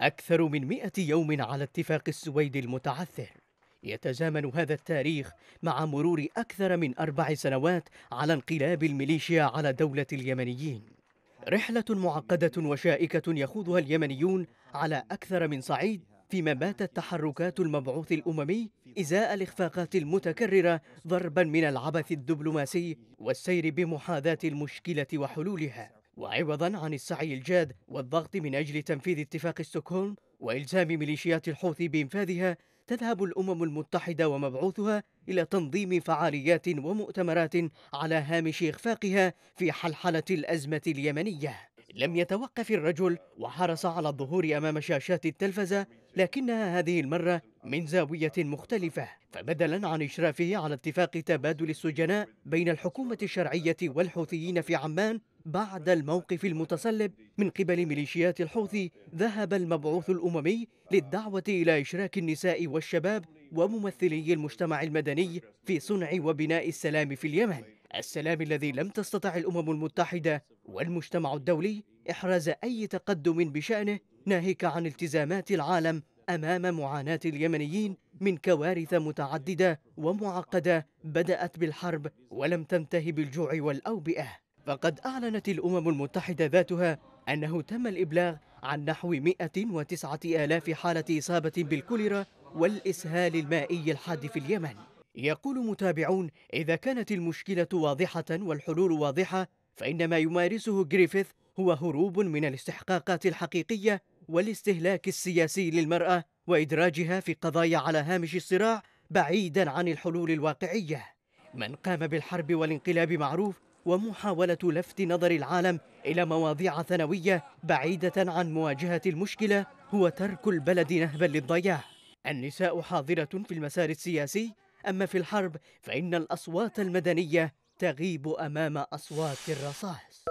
أكثر من مئة يوم على اتفاق السويد المتعثر يتزامن هذا التاريخ مع مرور أكثر من أربع سنوات على انقلاب الميليشيا على دولة اليمنيين رحلة معقدة وشائكة يخوضها اليمنيون على أكثر من صعيد فيما باتت تحركات المبعوث الأممي إزاء الإخفاقات المتكررة ضربا من العبث الدبلوماسي والسير بمحاذاة المشكلة وحلولها وعوضا عن السعي الجاد والضغط من أجل تنفيذ اتفاق ستوكهولم وإلزام ميليشيات الحوثي بإنفاذها تذهب الأمم المتحدة ومبعوثها إلى تنظيم فعاليات ومؤتمرات على هامش إخفاقها في حلحلة الأزمة اليمنية لم يتوقف الرجل وحرص على الظهور أمام شاشات التلفزة لكنها هذه المرة من زاوية مختلفة فبدلا عن إشرافه على اتفاق تبادل السجناء بين الحكومة الشرعية والحوثيين في عمان بعد الموقف المتصلب من قبل ميليشيات الحوثي ذهب المبعوث الأممي للدعوة إلى إشراك النساء والشباب وممثلي المجتمع المدني في صنع وبناء السلام في اليمن السلام الذي لم تستطع الأمم المتحدة والمجتمع الدولي إحراز أي تقدم بشأنه ناهيك عن التزامات العالم أمام معاناة اليمنيين من كوارث متعددة ومعقدة بدأت بالحرب ولم تنتهي بالجوع والأوبئة فقد أعلنت الأمم المتحدة ذاتها أنه تم الإبلاغ عن نحو 109 آلاف حالة إصابة بالكوليرا والإسهال المائي الحاد في اليمن يقول متابعون إذا كانت المشكلة واضحة والحلول واضحة فإن ما يمارسه جريفيث هو هروب من الاستحقاقات الحقيقية والاستهلاك السياسي للمرأة وإدراجها في قضايا على هامش الصراع بعيدا عن الحلول الواقعية من قام بالحرب والانقلاب معروف ومحاولة لفت نظر العالم إلى مواضيع ثانوية بعيدة عن مواجهة المشكلة هو ترك البلد نهبا للضياع النساء حاضرة في المسار السياسي أما في الحرب فإن الأصوات المدنية تغيب أمام أصوات الرصاص